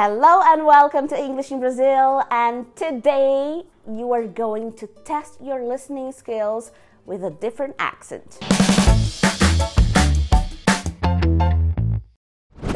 Hello and welcome to English in Brazil. And today you are going to test your listening skills with a different accent.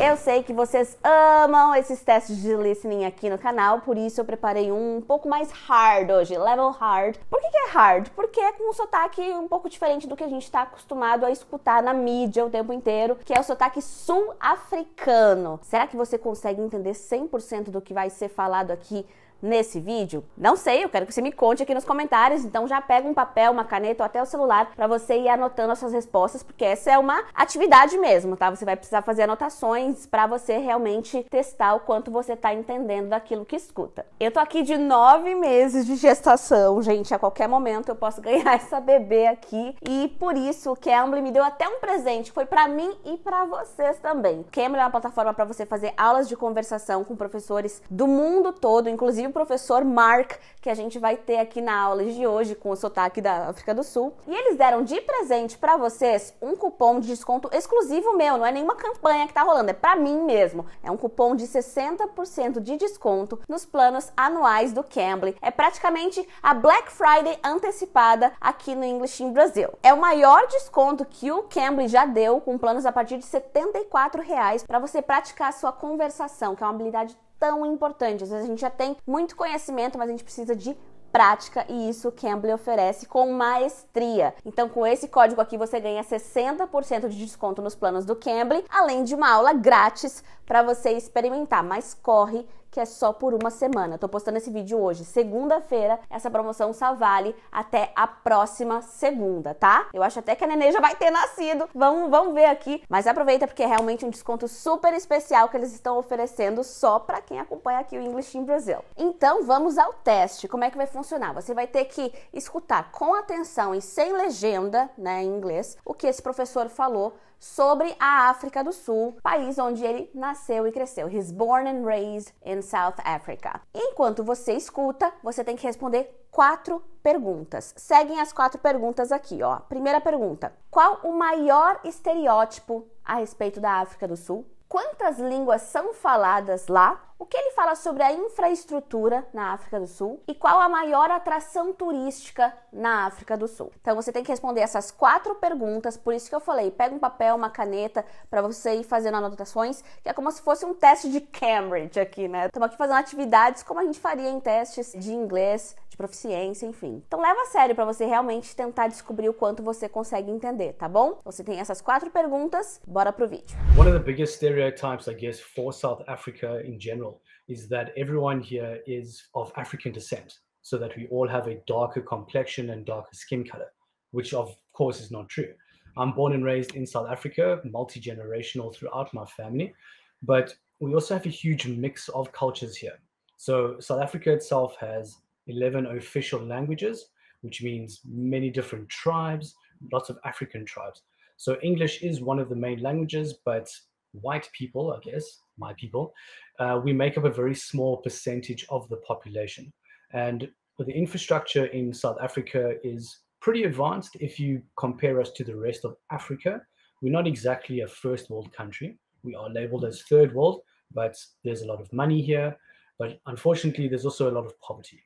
Eu sei que vocês amam esses testes de listening aqui no canal, por isso eu preparei um um pouco mais hard hoje, level hard. Por que, que é hard? Porque é com um sotaque um pouco diferente do que a gente está acostumado a escutar na mídia o tempo inteiro, que é o sotaque sul-africano. Será que você consegue entender 100% do que vai ser falado aqui nesse vídeo? Não sei, eu quero que você me conte aqui nos comentários, então já pega um papel, uma caneta ou até o celular para você ir anotando as suas respostas, porque essa é uma atividade mesmo, tá? Você vai precisar fazer anotações para você realmente testar o quanto você tá entendendo daquilo que escuta. Eu tô aqui de nove meses de gestação, gente, a qualquer momento eu posso ganhar essa bebê aqui e por isso que a Ambly me deu até um presente, foi para mim e para vocês também. Cambly é uma plataforma para você fazer aulas de conversação com professores do mundo todo, inclusive professor Mark, que a gente vai ter aqui na aula de hoje com o sotaque da África do Sul. E eles deram de presente para vocês um cupom de desconto exclusivo meu, não é nenhuma campanha que tá rolando, é para mim mesmo. É um cupom de 60% de desconto nos planos anuais do Cambly. É praticamente a Black Friday antecipada aqui no English in Brasil. É o maior desconto que o Cambly já deu com planos a partir de R$ reais para você praticar a sua conversação, que é uma habilidade tão importante. Às vezes a gente já tem muito conhecimento, mas a gente precisa de prática e isso o Cambly oferece com maestria. Então, com esse código aqui você ganha 60% de desconto nos planos do Cambly, além de uma aula grátis para você experimentar. Mas corre que é só por uma semana. Tô postando esse vídeo hoje, segunda-feira. Essa promoção só vale até a próxima segunda, tá? Eu acho até que a neném já vai ter nascido. Vamos, vamos ver aqui. Mas aproveita porque é realmente um desconto super especial que eles estão oferecendo só para quem acompanha aqui o English in Brasil. Então, vamos ao teste. Como é que vai funcionar? Você vai ter que escutar com atenção e sem legenda, né, em inglês, o que esse professor falou sobre a África do Sul, país onde ele nasceu e cresceu. He's born and raised in South Africa. Enquanto você escuta, você tem que responder quatro perguntas. Seguem as quatro perguntas aqui, ó. Primeira pergunta: qual o maior estereótipo a respeito da África do Sul? quantas línguas são faladas lá, o que ele fala sobre a infraestrutura na África do Sul e qual a maior atração turística na África do Sul. Então você tem que responder essas quatro perguntas, por isso que eu falei, pega um papel, uma caneta para você ir fazendo anotações, que é como se fosse um teste de Cambridge aqui, né? Estamos aqui fazendo atividades como a gente faria em testes de inglês de proficiência, enfim. Então leva a sério para você realmente tentar descobrir o quanto você consegue entender, tá bom? Você tem essas quatro perguntas, bora pro vídeo. One of the biggest stereotypes, I guess, for South Africa in general is that everyone here is of African descent, so that we all have a darker complexion and darker skin color, which of course is not true. I'm born and raised in South Africa, multi-generational throughout my family, but we also have a huge mix of cultures here. So South Africa itself has 11 official languages, which means many different tribes, lots of African tribes. So English is one of the main languages, but white people, I guess, my people, uh, we make up a very small percentage of the population. And the infrastructure in South Africa is pretty advanced if you compare us to the rest of Africa. We're not exactly a first world country. We are labeled as third world, but there's a lot of money here. But unfortunately, there's also a lot of poverty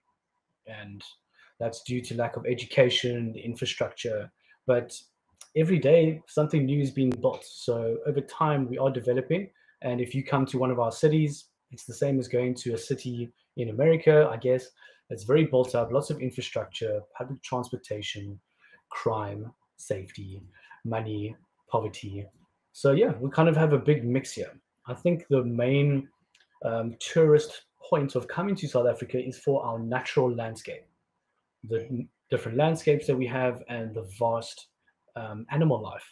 and that's due to lack of education, infrastructure. But every day, something new is being built. So over time, we are developing. And if you come to one of our cities, it's the same as going to a city in America, I guess. It's very built up, lots of infrastructure, public transportation, crime, safety, money, poverty. So, yeah, we kind of have a big mix here. I think the main um, tourist point of coming to South Africa is for our natural landscape, the different landscapes that we have, and the vast um, animal life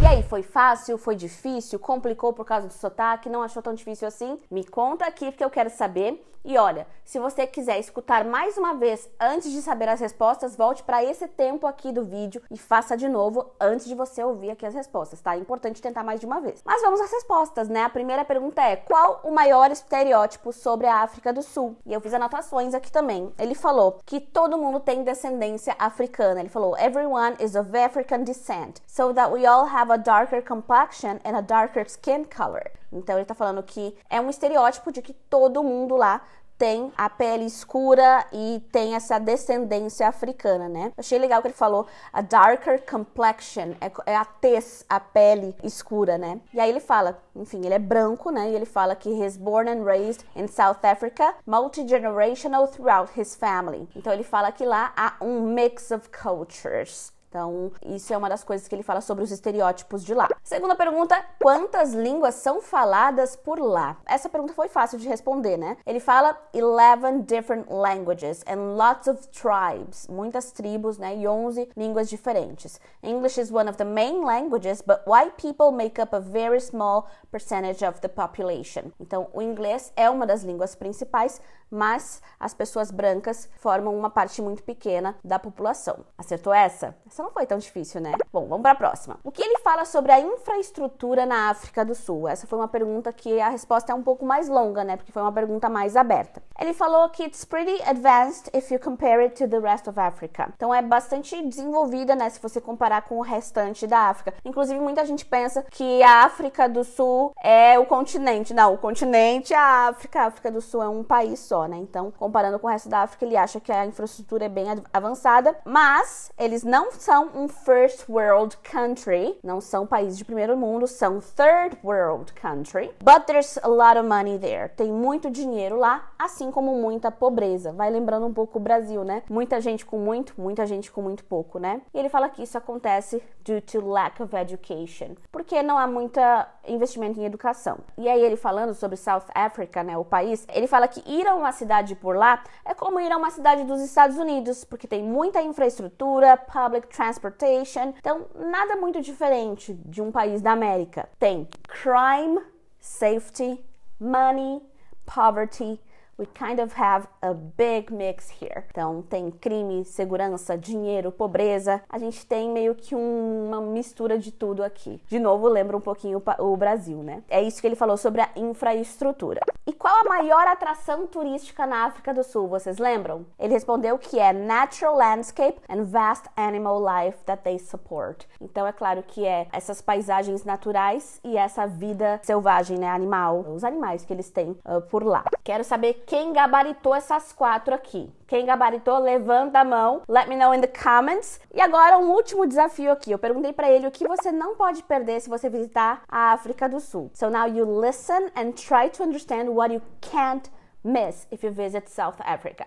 E aí, foi fácil? Foi difícil? Complicou por causa do sotaque? Não achou tão difícil assim? Me conta aqui porque eu quero saber. E olha, se você quiser escutar mais uma vez antes de saber as respostas, volte para esse tempo aqui do vídeo e faça de novo antes de você ouvir aqui as respostas, tá? É importante tentar mais de uma vez. Mas vamos às respostas, né? A primeira pergunta é: qual o maior estereótipo sobre a África do Sul? E eu fiz anotações aqui também. Ele falou que todo mundo tem descendência africana. Ele falou: everyone is of African descent so that we all have a darker complexion and a darker skin color. Então ele tá falando que é um estereótipo de que todo mundo lá tem a pele escura e tem essa descendência africana, né? Achei legal que ele falou a darker complexion, é, é a tez, a pele escura, né? E aí ele fala, enfim, ele é branco, né? E ele fala que he's born and raised in South Africa, multi-generational throughout his family. Então ele fala que lá há um mix of cultures. Então, isso é uma das coisas que ele fala sobre os estereótipos de lá. Segunda pergunta: quantas línguas são faladas por lá? Essa pergunta foi fácil de responder, né? Ele fala 11 different languages and lots of tribes, muitas tribos, né, e 11 línguas diferentes. English is one of the main languages, but white people make up a very small percentage of the population. Então, o inglês é uma das línguas principais, mas as pessoas brancas formam uma parte muito pequena da população. Acertou essa? Essa não foi tão difícil, né? Bom, vamos para a próxima. O que ele fala sobre a infraestrutura na África do Sul? Essa foi uma pergunta que a resposta é um pouco mais longa, né? Porque foi uma pergunta mais aberta. Ele falou que it's pretty advanced if you compare it to the rest of Africa. Então é bastante desenvolvida, né? Se você comparar com o restante da África. Inclusive, muita gente pensa que a África do Sul é o continente. Não, o continente é a África. A África do Sul é um país só só, né? Então, comparando com o resto da África, ele acha que a infraestrutura é bem avançada, mas eles não são um first world country, não são países de primeiro mundo, são third world country. But there's a lot of money there. Tem muito dinheiro lá, assim como muita pobreza. Vai lembrando um pouco o Brasil, né? Muita gente com muito, muita gente com muito pouco, né? E ele fala que isso acontece due to lack of education, porque não há muito investimento em educação. E aí ele falando sobre South Africa, né, o país, ele fala que ir a um uma cidade por lá é como ir a uma cidade dos Estados Unidos, porque tem muita infraestrutura, public transportation, então nada muito diferente de um país da América. Tem crime, safety, money, poverty We kind of have a big mix here. Então tem crime, segurança, dinheiro, pobreza. A gente tem meio que um, uma mistura de tudo aqui. De novo, lembra um pouquinho o Brasil, né? É isso que ele falou sobre a infraestrutura. E qual a maior atração turística na África do Sul, vocês lembram? Ele respondeu que é natural landscape and vast animal life that they support. Então é claro que é essas paisagens naturais e essa vida selvagem, né, animal, os animais que eles têm uh, por lá. Quero saber quem gabaritou essas quatro aqui. Quem gabaritou, levanta a mão. Let me know in the comments. E agora um último desafio aqui. Eu perguntei para ele o que você não pode perder se você visitar a África do Sul. So now you listen and try to understand what you can't miss if you visit South Africa.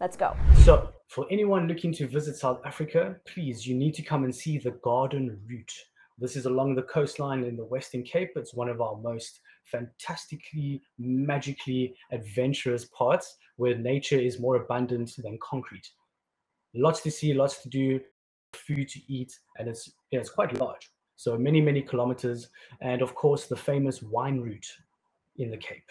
Let's go. So, for anyone looking to visit South Africa, please, you need to come and see the Garden Route. This is along the coastline in the Western Cape. It's one of our most fantastically, magically adventurous parts where nature is more abundant than concrete. Lots to see, lots to do, food to eat, and it's, yeah, it's quite large. So many, many kilometers. And of course, the famous wine route in the Cape.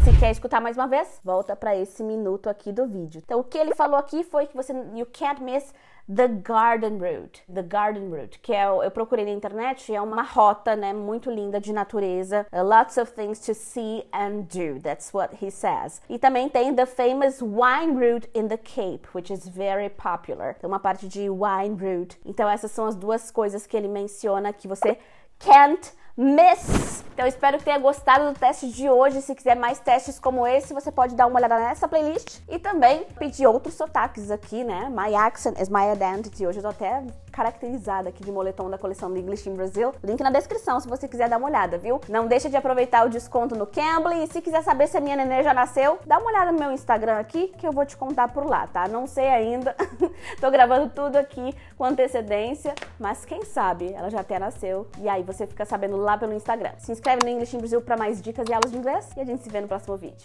Se quer escutar mais uma vez, volta para esse minuto aqui do vídeo. Então, o que ele falou aqui foi que você you can't miss The Garden Route. The Garden Route, que é, eu procurei na internet, é uma rota, né, muito linda de natureza. Uh, lots of things to see and do. That's what he says. E também tem The Famous Wine Route in the Cape, which is very popular. Tem uma parte de wine route. Então essas são as duas coisas que ele menciona que você can't miss. Então espero que tenha gostado do teste de hoje. Se quiser mais testes como esse, você pode dar uma olhada nessa playlist e também pedir outros sotaques aqui, né? My accent is my identity. Hoje eu tô até caracterizada aqui de moletom da coleção do English in Brasil. Link na descrição se você quiser dar uma olhada, viu? Não deixa de aproveitar o desconto no Cambly e se quiser saber se a minha nenê já nasceu, dá uma olhada no meu Instagram aqui que eu vou te contar por lá, tá? Não sei ainda. Tô gravando tudo aqui com antecedência, mas quem sabe ela já até nasceu e aí você fica sabendo lá pelo Instagram. Se inscreve no English in Brasil para mais dicas e aulas de inglês e a gente se vê no próximo vídeo.